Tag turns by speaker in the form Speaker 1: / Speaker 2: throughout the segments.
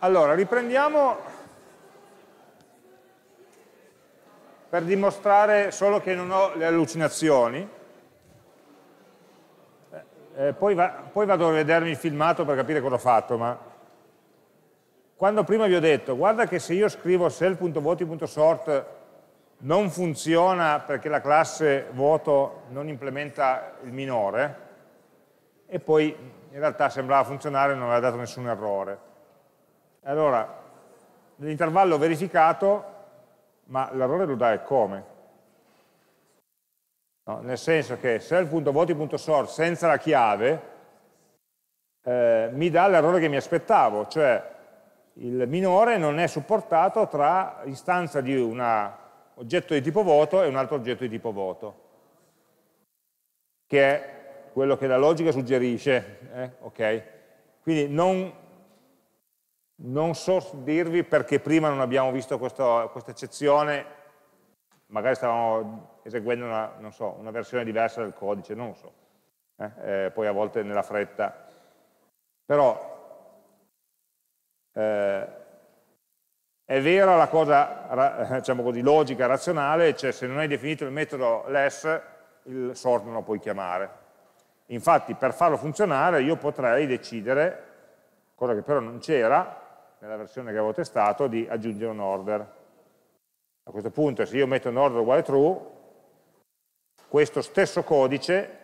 Speaker 1: Allora, riprendiamo per dimostrare solo che non ho le allucinazioni. Eh, eh poi, va, poi, vado a vedermi il filmato per capire cosa ho fatto, ma quando prima vi ho detto, guarda che se io scrivo self.voti.sort non funziona perché la classe voto non implementa il minore, e poi in realtà sembrava funzionare e non aveva dato nessun errore. Allora, l'intervallo verificato, ma l'errore lo dà il come. No? Nel senso che se il punto voti.sort senza la chiave eh, mi dà l'errore che mi aspettavo, cioè il minore non è supportato tra istanza di un oggetto di tipo voto e un altro oggetto di tipo voto, che è quello che la logica suggerisce. Eh? Okay. Quindi non non so dirvi perché prima non abbiamo visto questa eccezione, magari stavamo eseguendo una, so, una, versione diversa del codice, non lo so, eh? Eh, poi a volte nella fretta. Però eh, è vera la cosa, diciamo così, logica, razionale, cioè se non hai definito il metodo less, il sort non lo puoi chiamare. Infatti per farlo funzionare io potrei decidere, cosa che però non c'era, nella versione che avevo testato, di aggiungere un order. A questo punto se io metto un order uguale true, questo stesso codice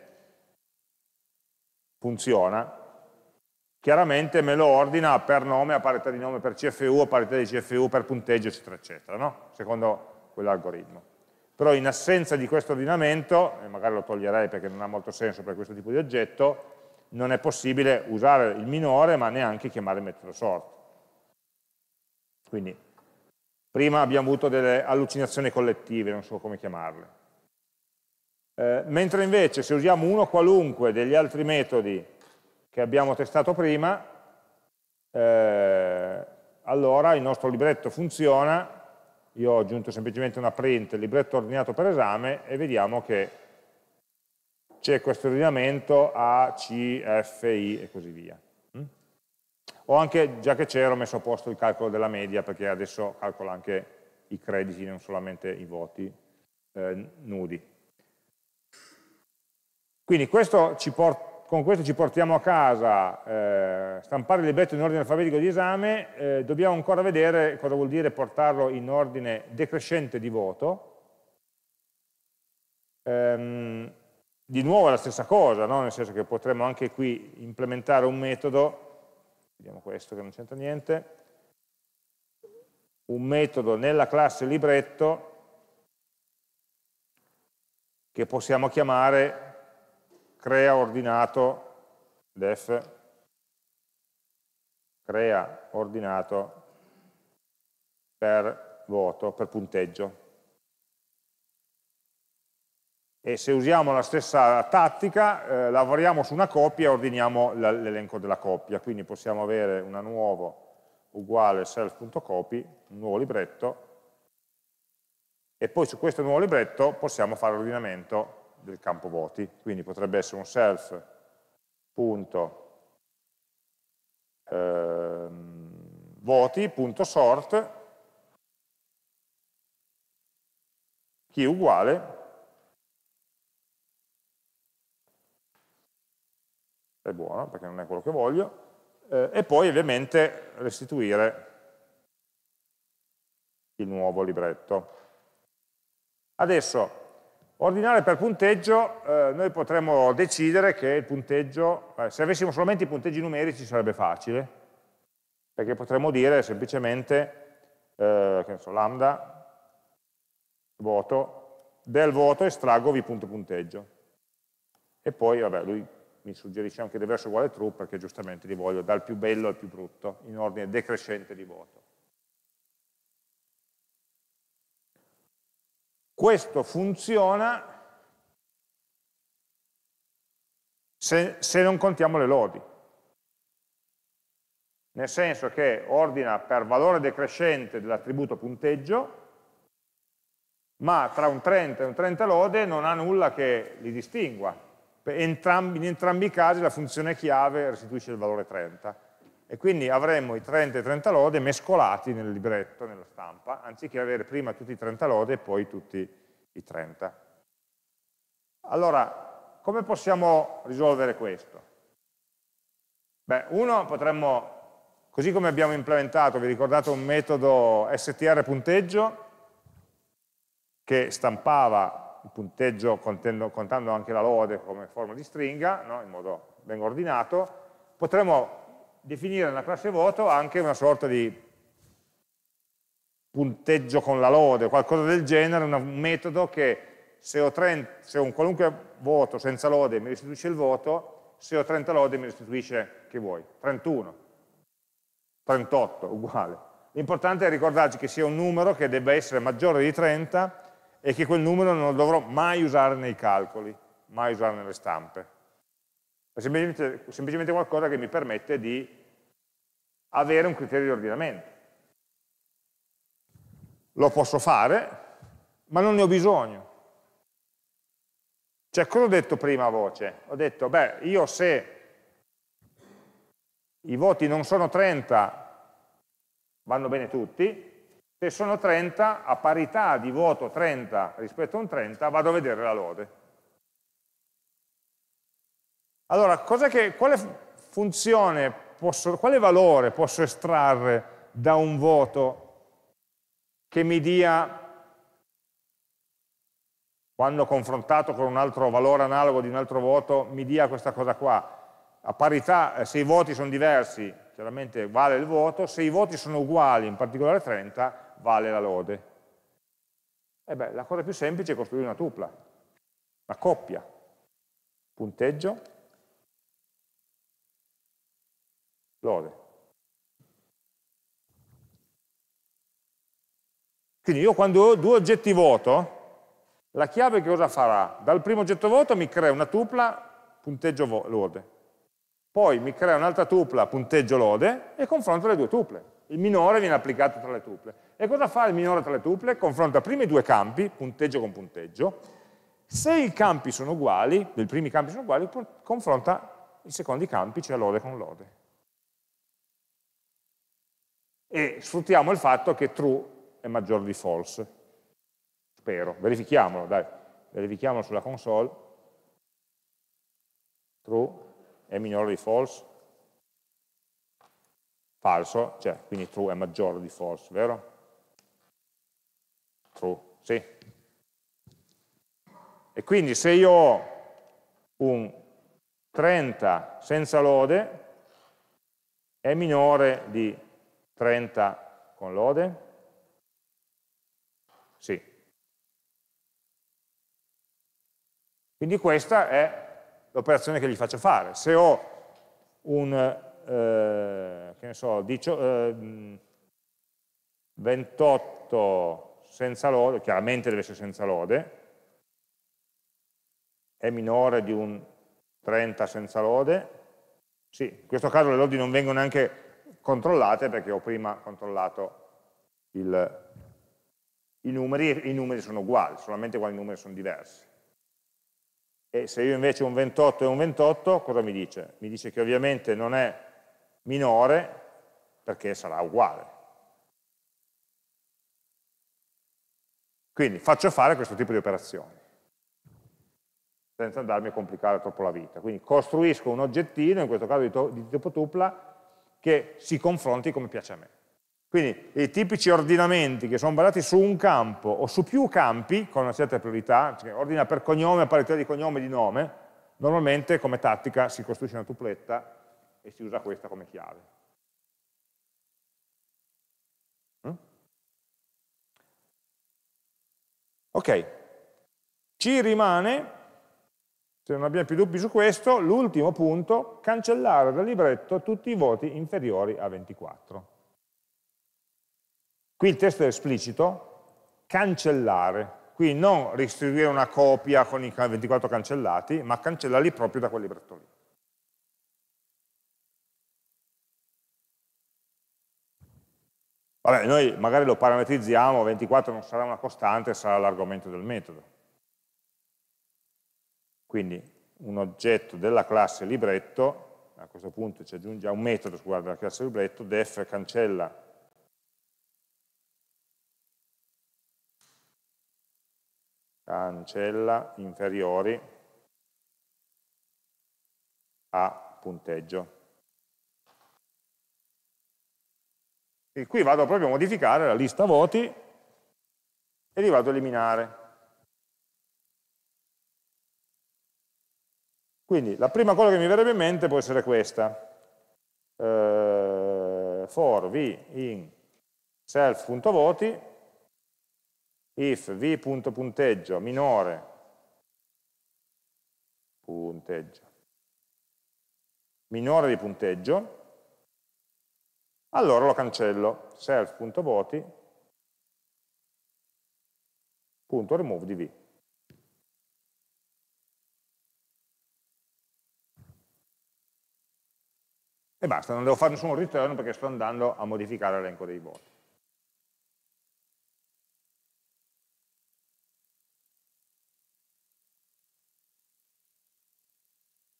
Speaker 1: funziona, chiaramente me lo ordina per nome, a parità di nome per CFU, a parità di CFU per punteggio, eccetera, eccetera, no? secondo quell'algoritmo. Però in assenza di questo ordinamento, e magari lo toglierei perché non ha molto senso per questo tipo di oggetto, non è possibile usare il minore ma neanche chiamare il metodo sort. Quindi prima abbiamo avuto delle allucinazioni collettive, non so come chiamarle. Eh, mentre invece se usiamo uno qualunque degli altri metodi che abbiamo testato prima, eh, allora il nostro libretto funziona, io ho aggiunto semplicemente una print, libretto ordinato per esame, e vediamo che c'è questo ordinamento A, C, F, I e così via o anche, già che c'ero, messo a posto il calcolo della media, perché adesso calcola anche i crediti, non solamente i voti eh, nudi. Quindi questo con questo ci portiamo a casa eh, stampare il libretto in ordine alfabetico di esame, eh, dobbiamo ancora vedere cosa vuol dire portarlo in ordine decrescente di voto. Ehm, di nuovo è la stessa cosa, no? nel senso che potremmo anche qui implementare un metodo vediamo questo che non c'entra niente, un metodo nella classe libretto che possiamo chiamare crea ordinato def crea ordinato per voto, per punteggio e se usiamo la stessa tattica eh, lavoriamo su una coppia e ordiniamo l'elenco della coppia, quindi possiamo avere una nuova uguale self.copy, un nuovo libretto e poi su questo nuovo libretto possiamo fare l'ordinamento del campo voti, quindi potrebbe essere un self. Eh, voti.sort key uguale è buono perché non è quello che voglio, eh, e poi ovviamente restituire il nuovo libretto. Adesso, ordinare per punteggio, eh, noi potremmo decidere che il punteggio, eh, se avessimo solamente i punteggi numerici sarebbe facile, perché potremmo dire semplicemente, eh, che so, lambda, voto, del voto estraggo v E poi, vabbè, lui mi suggerisce anche diverso uguale true perché giustamente li voglio dal più bello al più brutto, in ordine decrescente di voto. Questo funziona se, se non contiamo le lodi, nel senso che ordina per valore decrescente dell'attributo punteggio, ma tra un 30 e un 30 lode non ha nulla che li distingua, entrambi, in entrambi i casi la funzione chiave restituisce il valore 30 e quindi avremmo i 30 e 30 lode mescolati nel libretto, nella stampa, anziché avere prima tutti i 30 lode e poi tutti i 30. Allora, come possiamo risolvere questo? Beh, uno potremmo, così come abbiamo implementato, vi ricordate un metodo str punteggio che stampava il punteggio contando anche la lode come forma di stringa, no? in modo ben ordinato, potremmo definire nella classe voto anche una sorta di punteggio con la lode, qualcosa del genere, un metodo che se ho, 30, se ho un qualunque voto senza lode mi restituisce il voto, se ho 30 lode mi restituisce, che vuoi, 31, 38, uguale. L'importante è ricordarci che sia un numero che debba essere maggiore di 30 e che quel numero non lo dovrò mai usare nei calcoli, mai usare nelle stampe. È semplicemente, semplicemente qualcosa che mi permette di avere un criterio di ordinamento. Lo posso fare, ma non ne ho bisogno. Cioè, cosa ho detto prima a voce? Ho detto, beh, io se i voti non sono 30, vanno bene tutti, se sono 30, a parità di voto 30 rispetto a un 30, vado a vedere la lode. Allora, che, quale funzione, posso, quale valore posso estrarre da un voto che mi dia, quando confrontato con un altro valore analogo di un altro voto, mi dia questa cosa qua? A parità, eh, se i voti sono diversi, chiaramente vale il voto, se i voti sono uguali, in particolare 30, vale la lode? E beh, la cosa più semplice è costruire una tupla, una coppia, punteggio, lode. Quindi io quando ho due oggetti voto, la chiave che cosa farà? Dal primo oggetto voto mi crea una tupla punteggio lode, poi mi crea un'altra tupla punteggio lode e confronto le due tuple il minore viene applicato tra le tuple. E cosa fa il minore tra le tuple? Confronta prima i due campi, punteggio con punteggio, se i campi sono uguali, i primi campi sono uguali, confronta i secondi campi, cioè lode con lode. E sfruttiamo il fatto che true è maggiore di false. Spero, verifichiamolo, dai, verifichiamolo sulla console. True è minore di false falso, cioè quindi true è maggiore di false, vero? True, sì. E quindi se io ho un 30 senza lode è minore di 30 con lode? Sì. Quindi questa è l'operazione che gli faccio fare. Se ho un eh, che ne so, 28 eh, senza lode, chiaramente deve essere senza lode, è minore di un 30 senza lode, sì, in questo caso le lodi non vengono neanche controllate perché ho prima controllato il, i numeri e i numeri sono uguali, solamente quando i numeri sono diversi. E se io invece ho un 28 e un 28, cosa mi dice? Mi dice che ovviamente non è minore perché sarà uguale. Quindi faccio fare questo tipo di operazioni, senza andarmi a complicare troppo la vita. Quindi costruisco un oggettino, in questo caso di, tipo tupla, che si confronti come piace a me. Quindi i tipici ordinamenti che sono basati su un campo o su più campi, con una certa priorità, cioè ordina per cognome, parità di cognome e di nome, normalmente come tattica si costruisce una tupletta e si usa questa come chiave. Mm? Ok, ci rimane, se non abbiamo più dubbi su questo, l'ultimo punto, cancellare dal libretto tutti i voti inferiori a 24. Qui il testo è esplicito, cancellare, qui non restituire una copia con i 24 cancellati, ma cancellarli proprio da quel libretto lì. Vabbè, noi magari lo parametrizziamo, 24 non sarà una costante, sarà l'argomento del metodo. Quindi un oggetto della classe libretto, a questo punto ci aggiunge un metodo scusate, della classe libretto, def cancella cancella inferiori a punteggio. E qui vado proprio a modificare la lista voti e li vado a eliminare. Quindi la prima cosa che mi verrebbe in mente può essere questa. Uh, for v in self.voti if v.punteggio minore punteggio minore di punteggio allora lo cancello, self.voti.remove E basta, non devo fare nessun return perché sto andando a modificare l'elenco dei voti.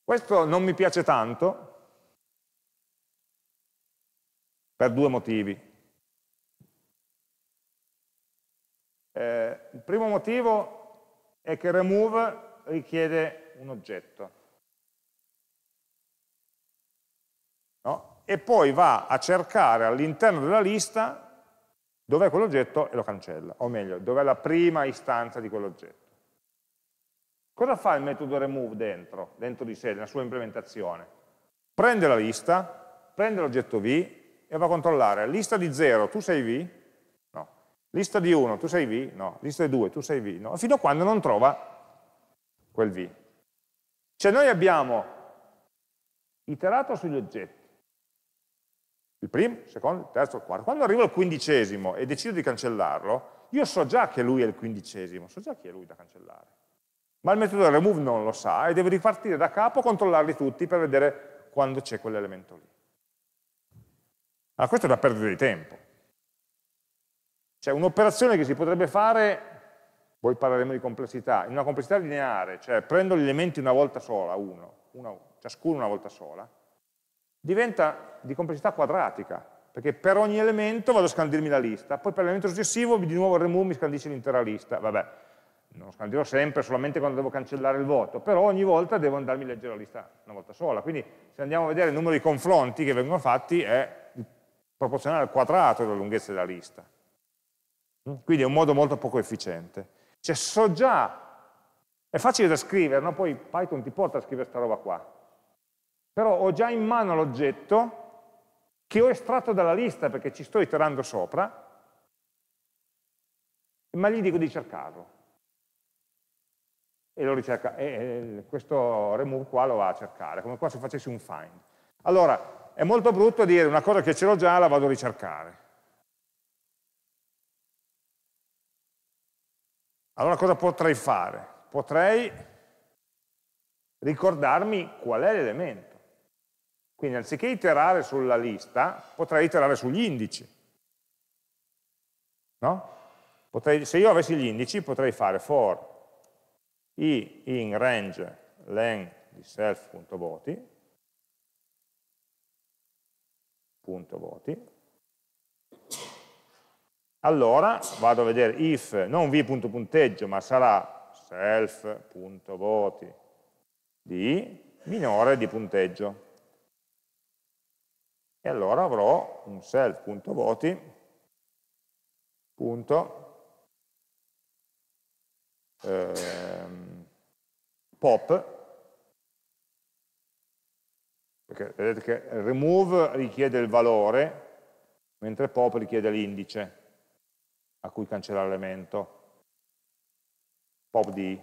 Speaker 1: Questo non mi piace tanto, per due motivi. Eh, il primo motivo è che remove richiede un oggetto. No? E poi va a cercare all'interno della lista dov'è quell'oggetto e lo cancella, o meglio, dov'è la prima istanza di quell'oggetto. Cosa fa il metodo remove dentro, dentro di sé, nella sua implementazione? Prende la lista, prende l'oggetto V, e va a controllare lista di 0, tu sei V? No. Lista di 1, tu sei V? No. Lista di 2, tu sei V? No. Fino a quando non trova quel V. Cioè noi abbiamo iterato sugli oggetti, il primo, il secondo, il terzo, il quarto. Quando arrivo al quindicesimo e decido di cancellarlo, io so già che lui è il quindicesimo, so già chi è lui da cancellare. Ma il metodo remove non lo sa e deve ripartire da capo, controllarli tutti per vedere quando c'è quell'elemento lì. Allora, ah, questa è una perdita di tempo. C'è cioè, un'operazione che si potrebbe fare, poi parleremo di complessità, in una complessità lineare, cioè prendo gli elementi una volta sola, uno, uno ciascuno una volta sola, diventa di complessità quadratica, perché per ogni elemento vado a scandirmi la lista, poi per l'elemento successivo di nuovo il remove mi scandisce l'intera lista, vabbè, non lo scandirò sempre, solamente quando devo cancellare il voto, però ogni volta devo andarmi a leggere la lista una volta sola, quindi se andiamo a vedere il numero di confronti che vengono fatti è proporzionale al quadrato della lunghezza della lista. Mm. Quindi è un modo molto poco efficiente. Cioè so già, è facile da scrivere, no? poi Python ti porta a scrivere questa roba qua. Però ho già in mano l'oggetto che ho estratto dalla lista perché ci sto iterando sopra, ma gli dico di cercarlo. E, lo ricerca, e questo remove qua lo va a cercare, come qua se facessi un find. Allora, è molto brutto dire una cosa che ce l'ho già la vado a ricercare. Allora cosa potrei fare? Potrei ricordarmi qual è l'elemento. Quindi anziché iterare sulla lista, potrei iterare sugli indici. No? Potrei, se io avessi gli indici, potrei fare for i in range len di self.boti punto voti, allora vado a vedere if non punto punteggio ma sarà voti di minore di punteggio e allora avrò un voti punto ehm, pop perché vedete che remove richiede il valore, mentre pop richiede l'indice a cui cancellare l'elemento, pop di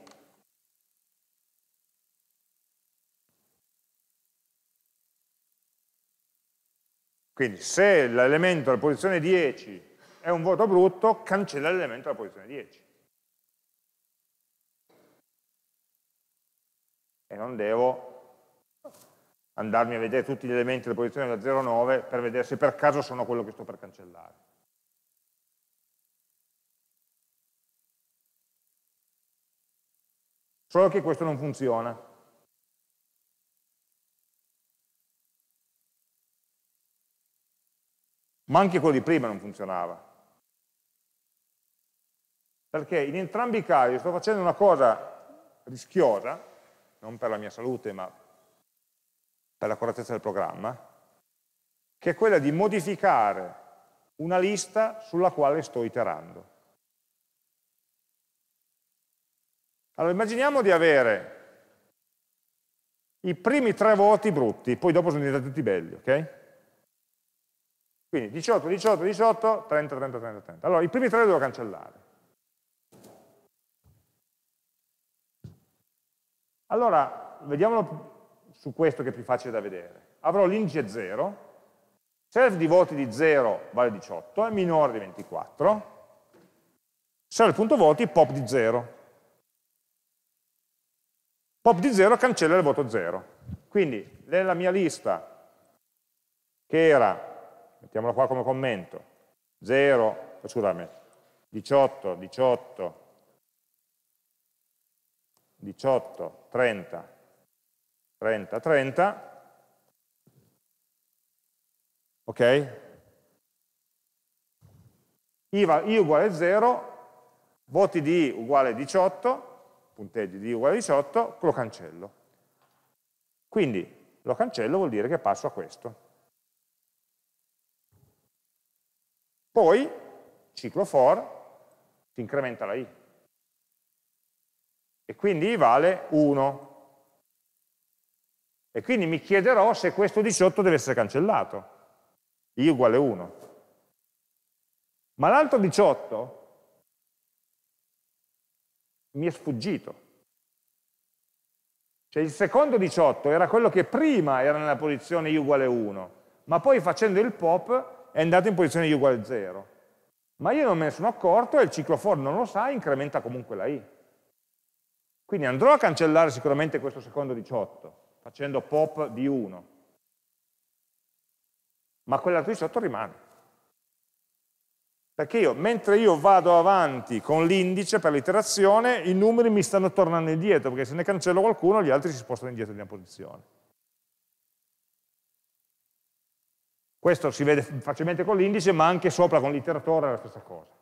Speaker 1: Quindi se l'elemento alla posizione 10 è un voto brutto, cancella l'elemento alla posizione 10. E non devo andarmi a vedere tutti gli elementi della posizione da 0 a 9 per vedere se per caso sono quello che sto per cancellare. Solo che questo non funziona. Ma anche quello di prima non funzionava. Perché in entrambi i casi sto facendo una cosa rischiosa, non per la mia salute, ma per la correttezza del programma, che è quella di modificare una lista sulla quale sto iterando. Allora immaginiamo di avere i primi tre voti brutti, poi dopo sono diventati tutti belli, ok? Quindi 18, 18, 18, 30, 30, 30, 30. Allora, i primi tre li devo cancellare. Allora, vediamolo su questo che è più facile da vedere. Avrò l'indice 0, self di voti di 0 vale 18, è minore di 24, self.voti pop di 0. Pop di 0 cancella il voto 0. Quindi nella mia lista, che era, mettiamola qua come commento, 0, scusami, 18, 18, 18, 30, 30, 30, ok? IVA, I uguale 0, voti di I uguale 18, punteggi di I uguale 18, lo cancello. Quindi lo cancello vuol dire che passo a questo. Poi, ciclo for, si incrementa la I. E quindi I vale 1, e quindi mi chiederò se questo 18 deve essere cancellato. I uguale 1. Ma l'altro 18 mi è sfuggito. Cioè il secondo 18 era quello che prima era nella posizione i uguale 1, ma poi facendo il pop è andato in posizione i uguale 0. Ma io non me ne sono accorto e il ciclo for non lo sa, incrementa comunque la i. Quindi andrò a cancellare sicuramente questo secondo 18, facendo pop di 1, ma quella qui sotto rimane. Perché io, mentre io vado avanti con l'indice per l'iterazione, i numeri mi stanno tornando indietro, perché se ne cancello qualcuno gli altri si spostano indietro di una posizione. Questo si vede facilmente con l'indice, ma anche sopra con l'iteratore è la stessa cosa.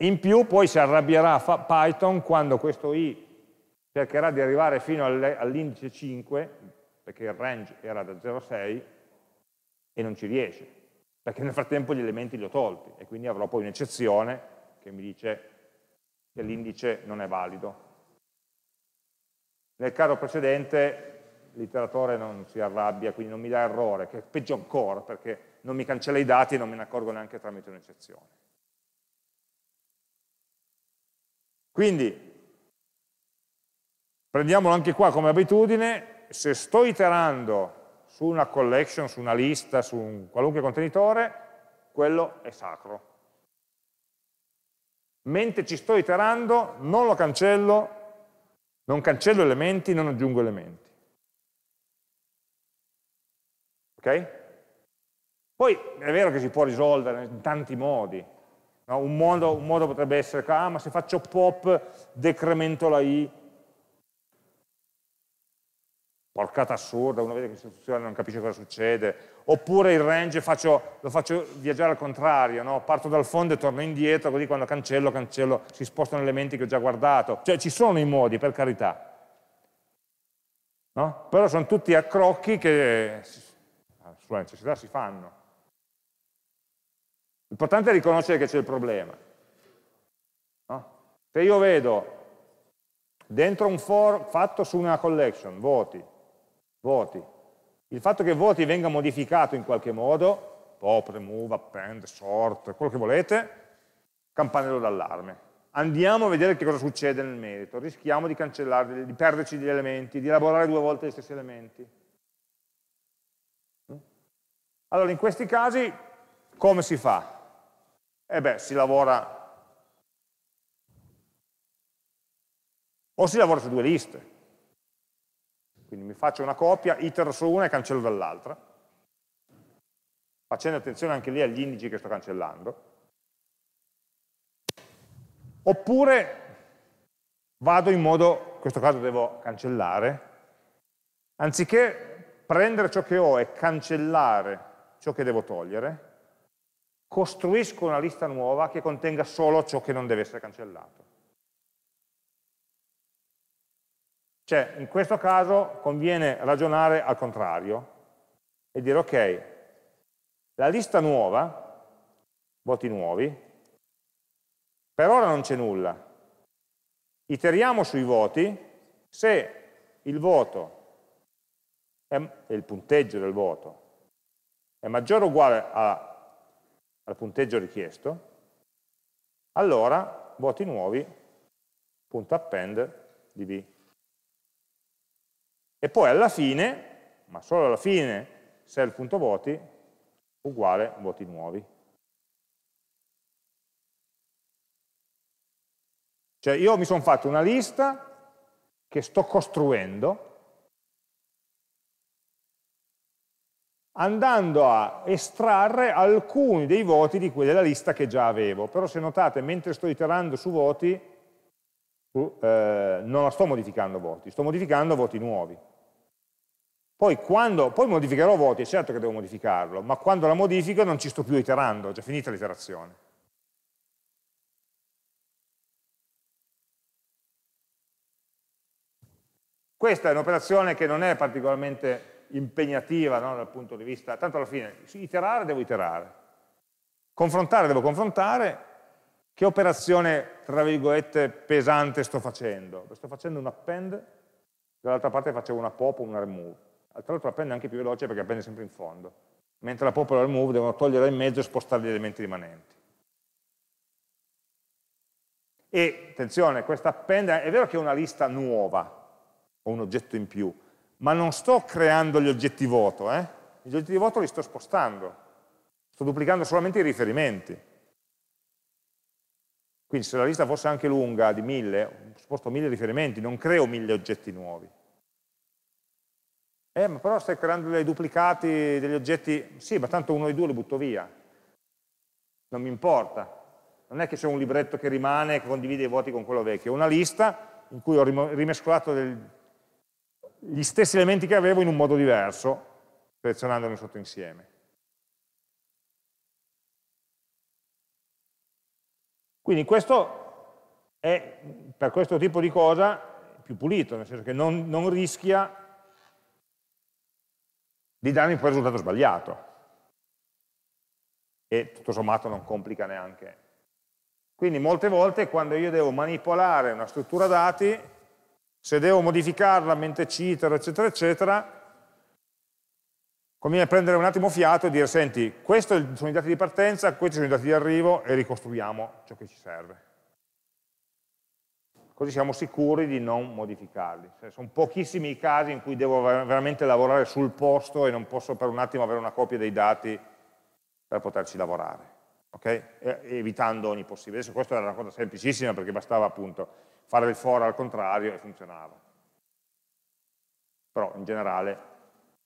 Speaker 1: In più poi si arrabbierà Python quando questo i cercherà di arrivare fino all'indice 5, perché il range era da 0,6, e non ci riesce, perché nel frattempo gli elementi li ho tolti, e quindi avrò poi un'eccezione che mi dice che l'indice non è valido. Nel caso precedente l'iteratore non si arrabbia, quindi non mi dà errore, che è peggio ancora, perché non mi cancella i dati e non me ne accorgo neanche tramite un'eccezione. Quindi Prendiamolo anche qua come abitudine, se sto iterando su una collection, su una lista, su un qualunque contenitore, quello è sacro. Mentre ci sto iterando, non lo cancello, non cancello elementi, non aggiungo elementi. Ok? Poi è vero che si può risolvere in tanti modi. No? Un, modo, un, modo, potrebbe essere, ah, ma se faccio pop decremento la i porcata assurda, uno vede che in non capisce cosa succede, oppure il range faccio, lo faccio viaggiare al contrario, no? parto dal fondo e torno indietro, così quando cancello, cancello, si spostano elementi che ho già guardato. Cioè ci sono i modi, per carità. No? Però sono tutti accrocchi che ah, sulla necessità si fanno. L'importante è riconoscere che c'è il problema. No? Se io vedo dentro un for fatto su una collection, voti, voti. Il fatto che voti venga modificato in qualche modo, pop, remove, append, sort, quello che volete, campanello d'allarme. Andiamo a vedere che cosa succede nel merito. Rischiamo di cancellare, di perderci degli elementi, di elaborare due volte gli stessi elementi. Mm? Allora, in questi casi, come si fa? Eh beh, si lavora o si lavora su due liste, quindi mi faccio una copia, itero su una e cancello dall'altra, facendo attenzione anche lì agli indici che sto cancellando. Oppure vado in modo, in questo caso devo cancellare, anziché prendere ciò che ho e cancellare ciò che devo togliere, costruisco una lista nuova che contenga solo ciò che non deve essere cancellato. Cioè, in questo caso conviene ragionare al contrario e dire, ok, la lista nuova, voti nuovi, per ora non c'è nulla. Iteriamo sui voti, se il voto il punteggio del voto è maggiore o uguale a, al punteggio richiesto, allora voti nuovi, punto append di B e poi alla fine, ma solo alla fine, self.voti uguale voti nuovi. Cioè io mi sono fatto una lista che sto costruendo andando a estrarre alcuni dei voti di quella lista che già avevo. Però se notate, mentre sto iterando su voti, eh, non la sto modificando voti, sto modificando voti nuovi. Poi, quando, poi modificherò voti, è certo che devo modificarlo, ma quando la modifico non ci sto più iterando, è già finita l'iterazione. Questa è un'operazione che non è particolarmente impegnativa no, dal punto di vista, tanto alla fine, iterare devo iterare, confrontare devo confrontare, che operazione, tra virgolette, pesante sto facendo? Sto facendo un append, dall'altra parte facevo una pop o una remove tra l'altro la penna è anche più veloce perché appende sempre in fondo, mentre la popular move devono togliere in mezzo e spostare gli elementi rimanenti. E attenzione, questa append è vero che è una lista nuova, ho un oggetto in più, ma non sto creando gli oggetti voto, eh? gli oggetti voto li sto spostando, sto duplicando solamente i riferimenti. Quindi se la lista fosse anche lunga, di mille, sposto mille riferimenti, non creo mille oggetti nuovi. Eh, ma però stai creando dei duplicati, degli oggetti... Sì, ma tanto uno dei due li butto via. Non mi importa. Non è che c'è un libretto che rimane e condivide i voti con quello vecchio. È una lista in cui ho rimescolato del... gli stessi elementi che avevo in un modo diverso, selezionandoli sotto insieme. Quindi questo è, per questo tipo di cosa, più pulito, nel senso che non, non rischia di darmi poi il risultato sbagliato. E tutto sommato non complica neanche. Quindi molte volte quando io devo manipolare una struttura dati, se devo modificarla mentre citero, eccetera, eccetera, conviene prendere un attimo fiato e dire, senti, questi sono i dati di partenza, questi sono i dati di arrivo e ricostruiamo ciò che ci serve così siamo sicuri di non modificarli. Cioè, sono pochissimi i casi in cui devo veramente lavorare sul posto e non posso per un attimo avere una copia dei dati per poterci lavorare, okay? evitando ogni possibile. Adesso questa era una cosa semplicissima perché bastava appunto fare il for al contrario e funzionava. Però in generale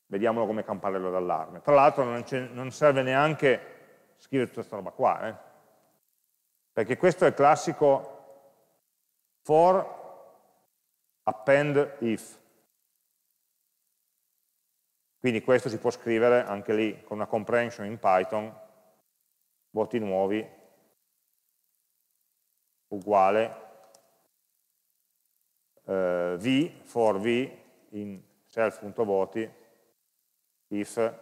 Speaker 1: vediamolo come campanello d'allarme. Tra l'altro non, non, serve neanche scrivere tutta questa roba qua, eh? perché questo è il classico for append if. Quindi questo si può scrivere anche lì con una comprehension in Python, voti nuovi, uguale eh, v for v in self.voti if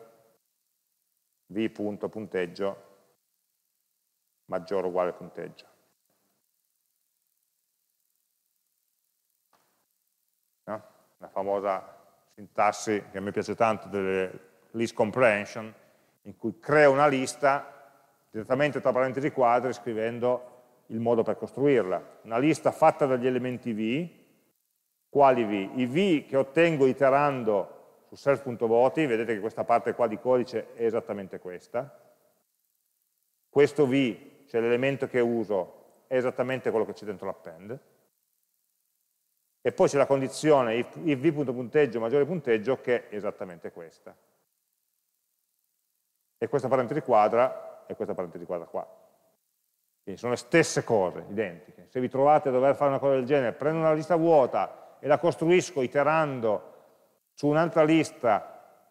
Speaker 1: v.punteggio maggiore o uguale punteggio. la famosa sintassi che a me piace tanto delle list comprehension, in cui creo una lista direttamente tra parentesi quadri scrivendo il modo per costruirla. Una lista fatta dagli elementi V, quali V? I V che ottengo iterando su self.voti, vedete che questa parte qua di codice è esattamente questa. Questo V, cioè l'elemento che uso, è esattamente quello che c'è dentro l'append. E poi c'è la condizione if, v.punteggio maggiore punteggio che è esattamente questa. E questa parentesi quadra e questa parentesi quadra qua. Quindi sono le stesse cose, identiche. Se vi trovate a dover fare una cosa del genere, prendo una lista vuota e la costruisco iterando su un'altra lista,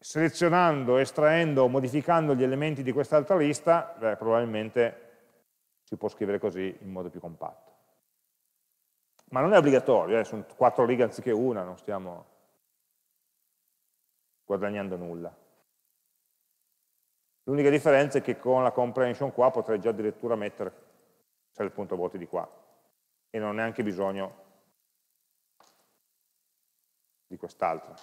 Speaker 1: selezionando, estraendo o modificando gli elementi di quest'altra lista, beh, probabilmente si può scrivere così in modo più compatto ma non è obbligatorio, eh, sono quattro righe anziché una, non stiamo guadagnando nulla. L'unica differenza è che con la comprehension qua potrei già addirittura mettere cioè, il punto voti di qua e non ho neanche bisogno di quest'altra.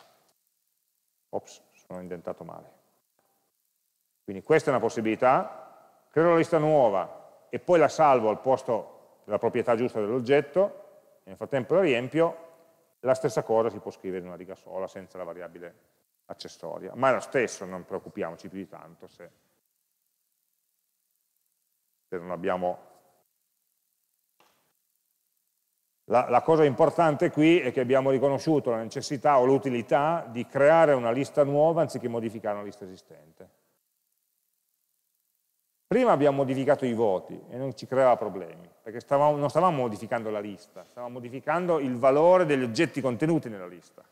Speaker 1: Ops, sono indentato male. Quindi questa è una possibilità, creo una lista nuova e poi la salvo al posto della proprietà giusta dell'oggetto, nel frattempo la riempio, la stessa cosa si può scrivere in una riga sola senza la variabile accessoria, ma è lo stesso, non preoccupiamoci più di tanto se, se non abbiamo... La, la cosa importante qui è che abbiamo riconosciuto la necessità o l'utilità di creare una lista nuova anziché modificare una lista esistente. Prima abbiamo modificato i voti e non ci creava problemi perché stavamo, non stavamo modificando la lista, stavamo modificando il valore degli oggetti contenuti nella lista,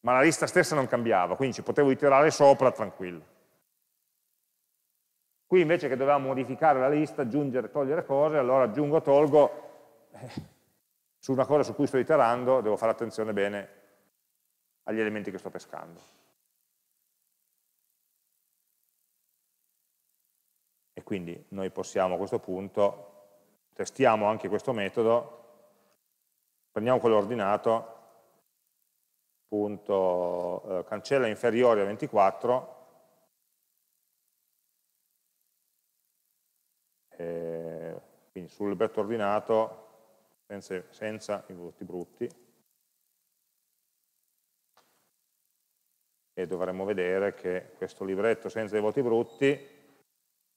Speaker 1: ma la lista stessa non cambiava, quindi ci potevo iterare sopra tranquillo. Qui invece che dovevamo modificare la lista, aggiungere, togliere cose, allora aggiungo, tolgo, eh, su una cosa su cui sto iterando devo fare attenzione bene agli elementi che sto pescando. E quindi noi possiamo a questo punto testiamo anche questo metodo, prendiamo quello ordinato, punto, eh, cancella inferiore a 24, eh, quindi sul libretto ordinato senza, senza i voti brutti, e dovremmo vedere che questo libretto senza i voti brutti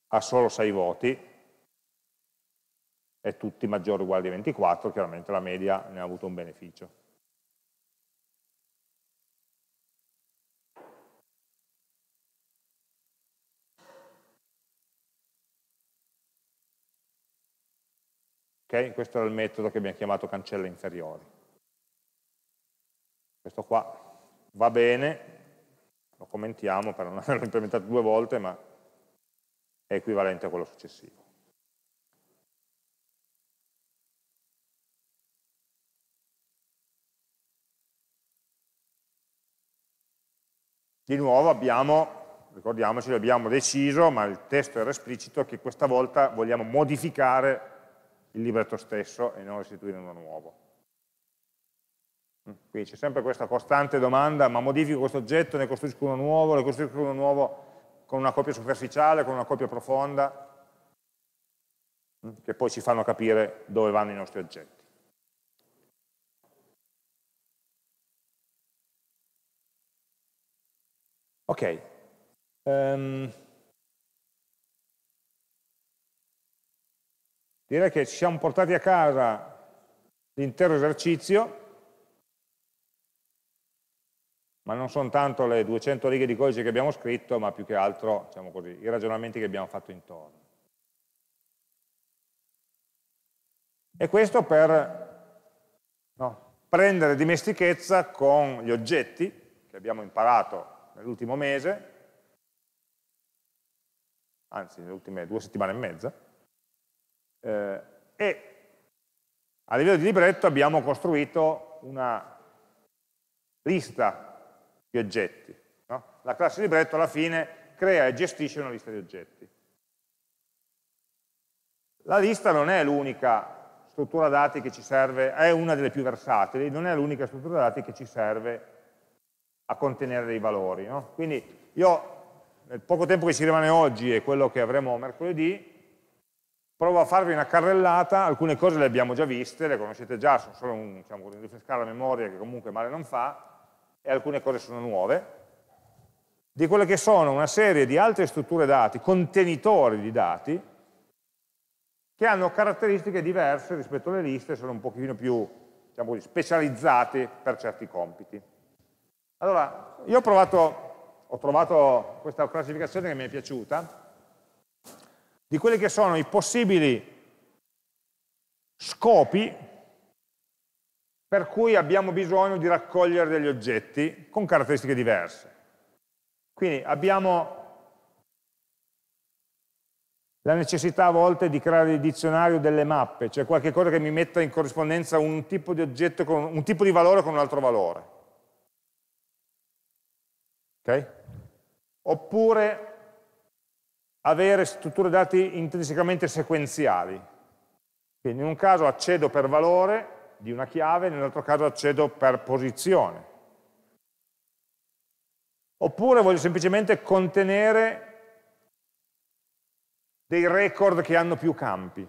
Speaker 1: ha solo 6 voti, e tutti maggiori o uguali a 24, chiaramente la media ne ha avuto un beneficio. Ok, Questo era il metodo che abbiamo chiamato cancella inferiori. Questo qua va bene, lo commentiamo, per non averlo implementato due volte, ma è equivalente a quello successivo. Di nuovo abbiamo, ricordiamoci, abbiamo deciso, ma il testo era esplicito, che questa volta vogliamo modificare il libretto stesso e non restituire uno nuovo. Mm, quindi c'è sempre questa costante domanda, ma modifico questo oggetto, ne costruisco uno nuovo, ne costruisco uno nuovo con una copia superficiale, con una copia profonda, mm, che poi ci fanno capire dove vanno i nostri oggetti. Ok. Um, direi che ci siamo portati a casa l'intero esercizio, ma non sono tanto le 200 righe di codice che abbiamo scritto, ma più che altro diciamo così, i ragionamenti che abbiamo fatto intorno. E questo per no, prendere dimestichezza con gli oggetti che abbiamo imparato nell'ultimo mese, anzi nelle ultime due settimane e mezza, eh, e a livello di libretto abbiamo costruito una lista di oggetti. No? La classe libretto alla fine crea e gestisce una lista di oggetti. La lista non è l'unica struttura dati che ci serve, è una delle più versatili, non è l'unica struttura dati che ci serve a contenere dei valori. No? Quindi io, nel poco tempo che ci rimane oggi e quello che avremo mercoledì, provo a farvi una carrellata, alcune cose le abbiamo già viste, le conoscete già, sono solo un diciamo, rinfrescare la memoria che comunque male non fa, e alcune cose sono nuove, di quelle che sono una serie di altre strutture dati, contenitori di dati, che hanno caratteristiche diverse rispetto alle liste, sono un pochino più diciamo, specializzate per certi compiti. Allora, io ho, provato, ho trovato questa classificazione che mi è piaciuta, di quelli che sono i possibili scopi per cui abbiamo bisogno di raccogliere degli oggetti con caratteristiche diverse. Quindi abbiamo la necessità a volte di creare il dizionario delle mappe, cioè qualche cosa che mi metta in corrispondenza un tipo di, oggetto con, un tipo di valore con un altro valore. Okay? Oppure avere strutture dati intrinsecamente sequenziali. Quindi in un caso accedo per valore di una chiave, nell'altro caso accedo per posizione. Oppure voglio semplicemente contenere dei record che hanno più campi.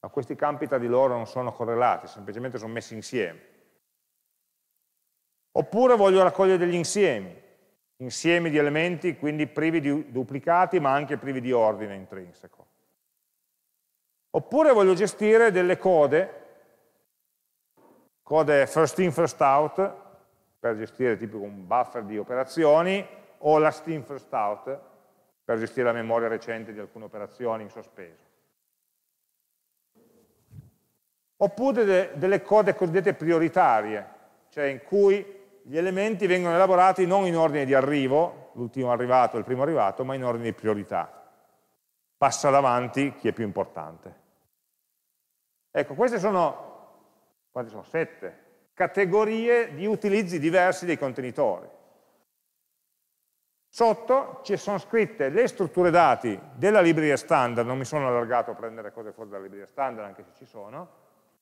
Speaker 1: Ma questi campi tra di loro non sono correlati, semplicemente sono messi insieme. Oppure voglio raccogliere degli insiemi, insiemi di elementi quindi privi di duplicati ma anche privi di ordine intrinseco. Oppure voglio gestire delle code, code first in first out, per gestire tipo un buffer di operazioni, o last in first out, per gestire la memoria recente di alcune operazioni in sospeso. Oppure de delle code cosiddette prioritarie, cioè in cui gli elementi vengono elaborati non in ordine di arrivo, l'ultimo arrivato e il primo arrivato, ma in ordine di priorità. Passa davanti chi è più importante. Ecco, queste sono, quante sono? Sette categorie di utilizzi diversi dei contenitori. Sotto ci sono scritte le strutture dati della libreria standard, non mi sono allargato a prendere cose fuori dalla libreria standard, anche se ci sono,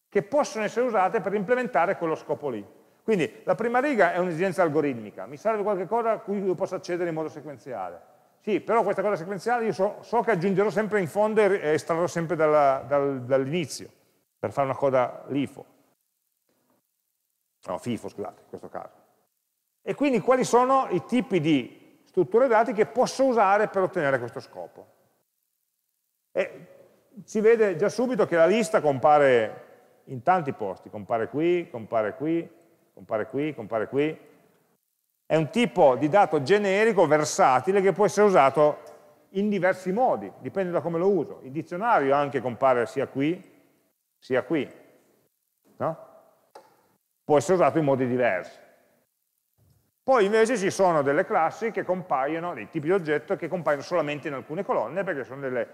Speaker 1: che possono essere usate per implementare quello scopo lì. Quindi la prima riga è un'esigenza algoritmica, mi serve qualcosa a cui io possa accedere in modo sequenziale. Sì, però questa cosa sequenziale io so, so che aggiungerò sempre in fondo e estrarrò sempre dalla, dal, dall'inizio, per fare una coda LIFO. No, FIFO, scusate, in questo caso. E quindi quali sono i tipi di strutture dati che posso usare per ottenere questo scopo? E si vede già subito che la lista compare in tanti posti, compare qui, compare qui, compare qui, compare qui. È un tipo di dato generico, versatile, che può essere usato in diversi modi, dipende da come lo uso. Il dizionario anche compare sia qui, sia qui. No? Può essere usato in modi diversi. Poi invece ci sono delle classi che compaiono, dei tipi di oggetto che compaiono solamente in alcune colonne perché sono delle,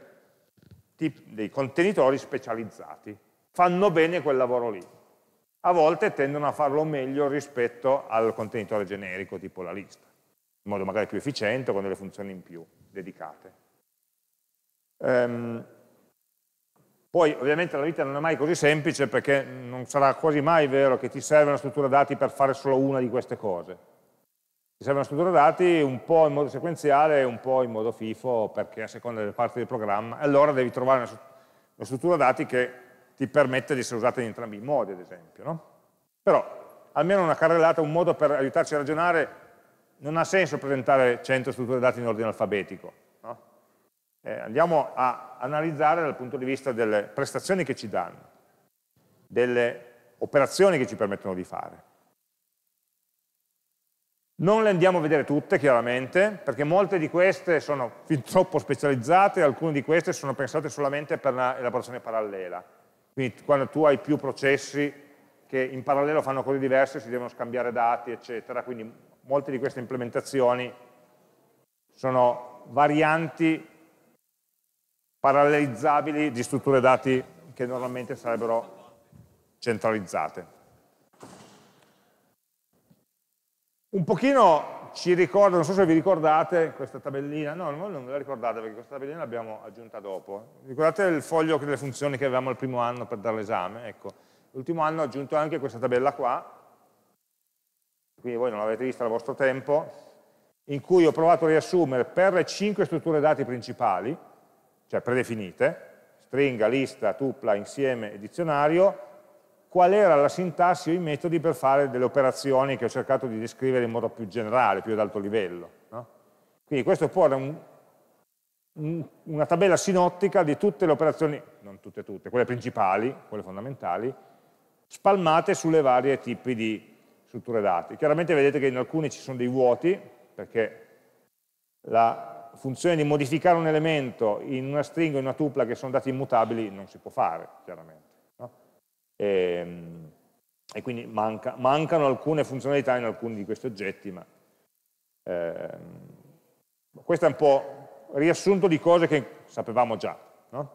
Speaker 1: dei contenitori specializzati. Fanno bene quel lavoro lì a volte tendono a farlo meglio rispetto al contenitore generico tipo la lista, in modo magari più efficiente con delle funzioni in più dedicate. Ehm, poi ovviamente la vita non è mai così semplice perché non sarà quasi mai vero che ti serve una struttura dati per fare solo una di queste cose. Ti serve una struttura dati un po' in modo sequenziale, un po' in modo FIFO perché a seconda delle parti del programma, allora devi trovare una struttura dati che ti permette di essere usata in entrambi i modi, ad esempio. No? Però almeno una carrellata, un modo per aiutarci a ragionare, non ha senso presentare 100 strutture dati in ordine alfabetico. No? Eh, andiamo a analizzare dal punto di vista delle prestazioni che ci danno, delle operazioni che ci permettono di fare. Non le andiamo a vedere tutte, chiaramente, perché molte di queste sono fin troppo specializzate, alcune di queste sono pensate solamente per l'elaborazione parallela quindi quando tu hai più processi che in parallelo fanno cose diverse, si devono scambiare dati, eccetera, quindi molte di queste implementazioni sono varianti parallelizzabili di strutture dati che normalmente sarebbero centralizzate. Un pochino ci ricorda, non so se vi ricordate questa tabellina, no, non ve la ricordate perché questa tabellina l'abbiamo aggiunta dopo. Ricordate il foglio delle funzioni che avevamo il primo anno per dare l'esame? Ecco, l'ultimo anno ho aggiunto anche questa tabella qua, quindi voi non l'avete vista al vostro tempo, in cui ho provato a riassumere per le 5 strutture dati principali, cioè predefinite, stringa, lista, tupla, insieme e dizionario, qual era la sintassi o i metodi per fare delle operazioni che ho cercato di descrivere in modo più generale, più ad alto livello. No? Quindi questo può dare un, un, una tabella sinottica di tutte le operazioni, non tutte tutte, quelle principali, quelle fondamentali, spalmate sulle varie tipi di strutture dati. Chiaramente vedete che in alcuni ci sono dei vuoti, perché la funzione di modificare un elemento in una stringa o in una tupla che sono dati immutabili non si può fare, chiaramente e, ehm, e quindi manca, mancano alcune funzionalità in alcuni di questi oggetti, ma eh, questo è un po' riassunto di cose che sapevamo già, no?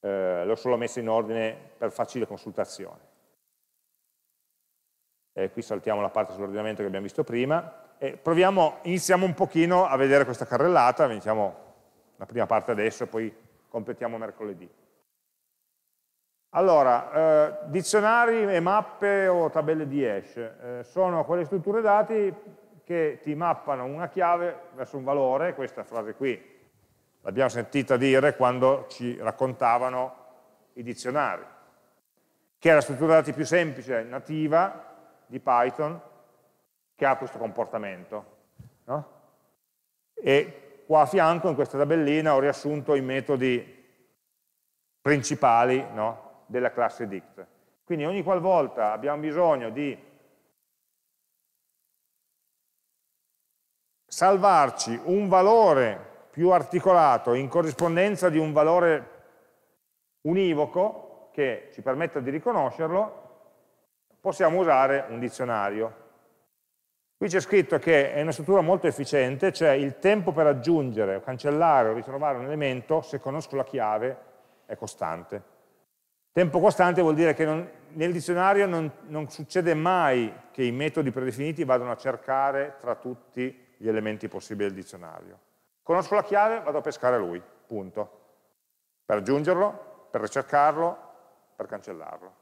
Speaker 1: eh, l'ho solo messo in ordine per facile consultazione. E qui saltiamo la parte sull'ordinamento che abbiamo visto prima e proviamo, iniziamo un pochino a vedere questa carrellata, iniziamo la prima parte adesso e poi completiamo mercoledì. Allora, eh, dizionari e mappe o tabelle di hash eh, sono quelle strutture dati che ti mappano una chiave verso un valore, questa frase qui l'abbiamo sentita dire quando ci raccontavano i dizionari, che è la struttura dati più semplice, nativa, di Python, che ha questo comportamento. No? E qua a fianco, in questa tabellina, ho riassunto i metodi principali no? della classe dict. Quindi ogni qualvolta abbiamo bisogno di salvarci un valore più articolato in corrispondenza di un valore univoco che ci permetta di riconoscerlo, possiamo usare un dizionario. Qui c'è scritto che è una struttura molto efficiente, cioè il tempo per aggiungere, cancellare o ritrovare un elemento se conosco la chiave è costante. Tempo costante vuol dire che non, nel dizionario non, non succede mai che i metodi predefiniti vadano a cercare tra tutti gli elementi possibili del dizionario. Conosco la chiave, vado a pescare lui, punto. Per aggiungerlo, per ricercarlo, per cancellarlo.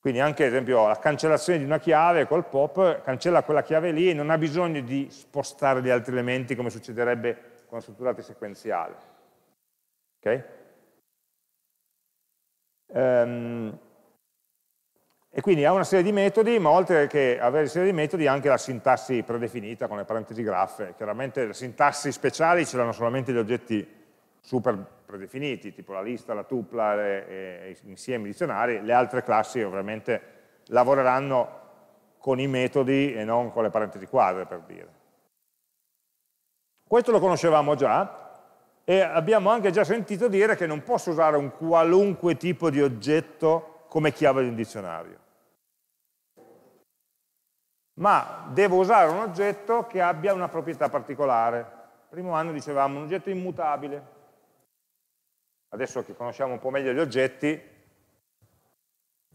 Speaker 1: Quindi anche ad esempio la cancellazione di una chiave col pop cancella quella chiave lì e non ha bisogno di spostare gli altri elementi come succederebbe con una struttura sequenziale. Okay? Um, e quindi ha una serie di metodi, ma oltre che avere una serie di metodi ha anche la sintassi predefinita con le parentesi graffe. Chiaramente le sintassi speciali ce l'hanno solamente gli oggetti super predefiniti, tipo la lista, la tupla, e gli eh, insiemi dizionari. Le altre classi ovviamente lavoreranno con i metodi e non con le parentesi quadre, per dire. Questo lo conoscevamo già, e abbiamo anche già sentito dire che non posso usare un qualunque tipo di oggetto come chiave di un dizionario ma devo usare un oggetto che abbia una proprietà particolare. Primo anno dicevamo un oggetto immutabile. Adesso che conosciamo un po' meglio gli oggetti,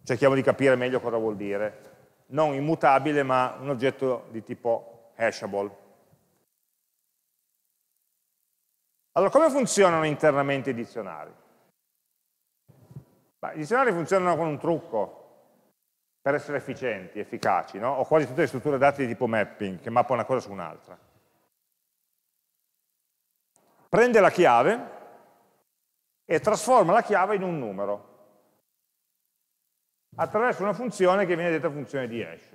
Speaker 1: cerchiamo di capire meglio cosa vuol dire. Non immutabile, ma un oggetto di tipo hashable. Allora, come funzionano internamente i dizionari? Beh, I dizionari funzionano con un trucco per essere efficienti, efficaci, no? Ho quasi tutte le strutture dati di tipo mapping, che mappa una cosa su un'altra. Prende la chiave e trasforma la chiave in un numero attraverso una funzione che viene detta funzione di hash.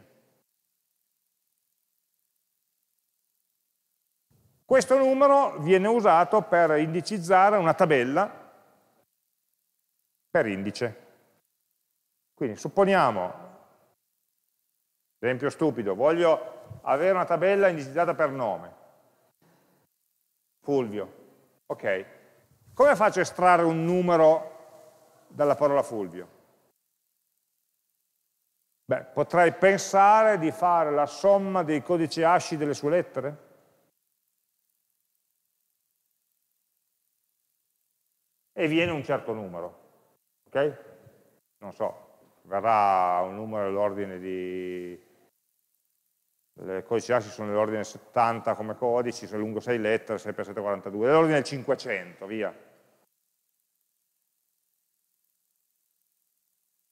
Speaker 1: Questo numero viene usato per indicizzare una tabella per indice. Quindi supponiamo, esempio stupido, voglio avere una tabella indicizzata per nome. Fulvio. Ok. Come faccio a estrarre un numero dalla parola Fulvio? Beh, potrei pensare di fare la somma dei codici asci delle sue lettere? e viene un certo numero. Ok? Non so, verrà un numero dell'ordine di... Le codici assi sono dell'ordine 70 come codici, sono lungo 6 lettere, 6x742, dell'ordine 500, via.